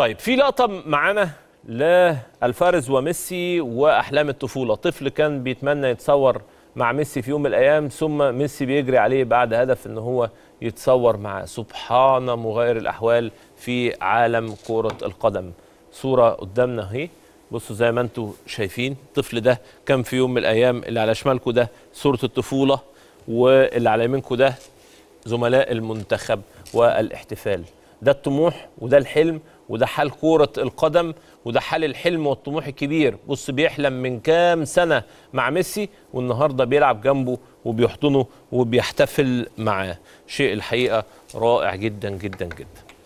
طيب في لقطه معانا الفارز وميسي واحلام الطفوله طفل كان بيتمنى يتصور مع ميسي في يوم من الايام ثم ميسي بيجري عليه بعد هدف ان هو يتصور معاه سبحان مغير الاحوال في عالم كره القدم صوره قدامنا اهي بصوا زي ما انتم شايفين الطفل ده كان في يوم من الايام اللي على شمالكم ده صوره الطفوله واللي على يمينكم ده زملاء المنتخب والاحتفال ده الطموح وده الحلم وده حال كرة القدم وده حال الحلم والطموح الكبير بص بيحلم من كام سنة مع ميسي والنهاردة بيلعب جنبه وبيحضنه وبيحتفل معاه شيء الحقيقة رائع جدا جدا جدا